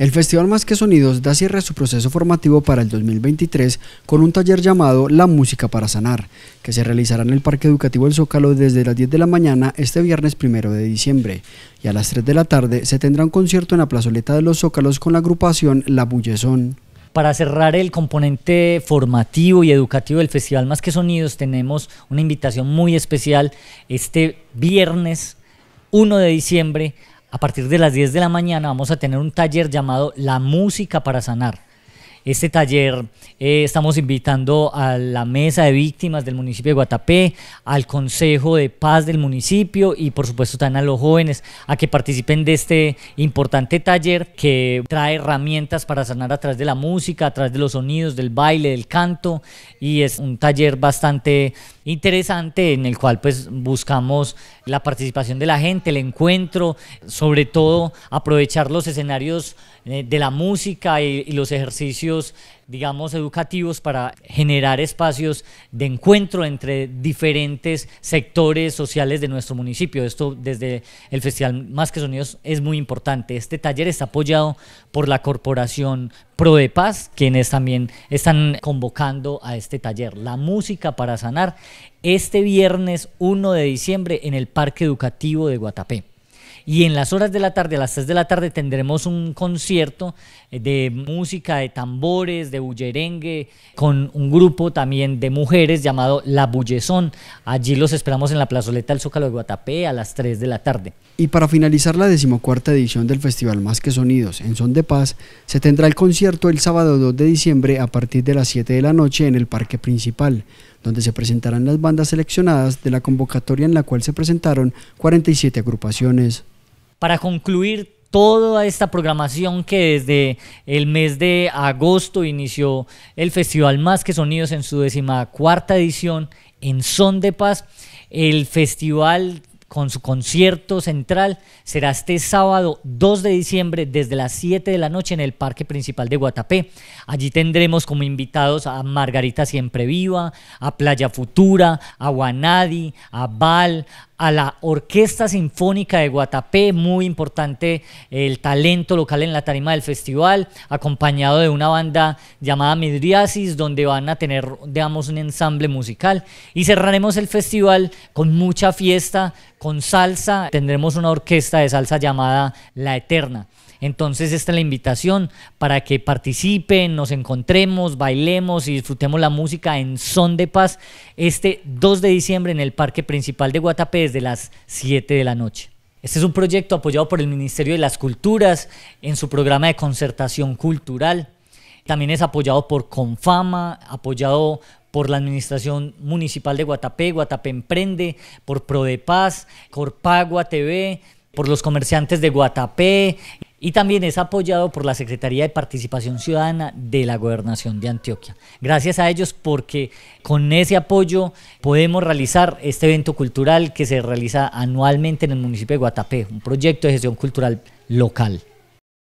El Festival Más que Sonidos da cierre a su proceso formativo para el 2023 con un taller llamado La Música para Sanar, que se realizará en el Parque Educativo El Zócalo desde las 10 de la mañana este viernes 1 de diciembre y a las 3 de la tarde se tendrá un concierto en la plazoleta de los Zócalos con la agrupación La Bullezón. Para cerrar el componente formativo y educativo del Festival Más que Sonidos tenemos una invitación muy especial este viernes 1 de diciembre a partir de las 10 de la mañana vamos a tener un taller llamado La Música para Sanar. Este taller eh, estamos invitando a la mesa de víctimas del municipio de Guatapé, al Consejo de Paz del municipio y por supuesto también a los jóvenes a que participen de este importante taller que trae herramientas para sanar a través de la música, a través de los sonidos, del baile, del canto y es un taller bastante interesante en el cual pues buscamos la participación de la gente, el encuentro, sobre todo aprovechar los escenarios eh, de la música y, y los ejercicios digamos educativos educativos para generar espacios de encuentro entre diferentes sectores sociales de nuestro municipio. Esto desde el Festival Más que Sonidos es muy importante. Este taller está apoyado por la Corporación Pro de Paz, quienes también están convocando a este taller. La música para sanar este viernes 1 de diciembre en el Parque Educativo de Guatapé. Y en las horas de la tarde, a las 3 de la tarde, tendremos un concierto eh, de música, de tambores, de bullerengue, con un grupo también de mujeres llamado La Bullezón. Allí los esperamos en la plazoleta del Zócalo de Guatapé a las 3 de la tarde. Y para finalizar la decimocuarta edición del Festival Más que Sonidos en Son de Paz, se tendrá el concierto el sábado 2 de diciembre a partir de las 7 de la noche en el Parque Principal donde se presentarán las bandas seleccionadas de la convocatoria en la cual se presentaron 47 agrupaciones para concluir toda esta programación que desde el mes de agosto inició el Festival Más que Sonidos en su decimacuarta edición en Son de Paz. El festival con su concierto central será este sábado 2 de diciembre desde las 7 de la noche en el Parque Principal de Guatapé. Allí tendremos como invitados a Margarita Siempre Viva, a Playa Futura, a Guanadi, a Val, a la Orquesta Sinfónica de Guatapé, muy importante eh, el talento local en la tarima del festival, acompañado de una banda llamada Midriasis, donde van a tener, un ensamble musical. Y cerraremos el festival con mucha fiesta, con salsa, tendremos una orquesta de salsa llamada La Eterna. Entonces esta es la invitación para que participen, nos encontremos, bailemos y disfrutemos la música en Son de Paz este 2 de diciembre en el Parque Principal de Guatapé desde las 7 de la noche. Este es un proyecto apoyado por el Ministerio de las Culturas en su programa de concertación cultural. También es apoyado por Confama, apoyado por la Administración Municipal de Guatapé, Guatapé Emprende, por Prodepaz, Pagua TV, por los comerciantes de Guatapé y también es apoyado por la Secretaría de Participación Ciudadana de la Gobernación de Antioquia. Gracias a ellos porque con ese apoyo podemos realizar este evento cultural que se realiza anualmente en el municipio de Guatapé, un proyecto de gestión cultural local.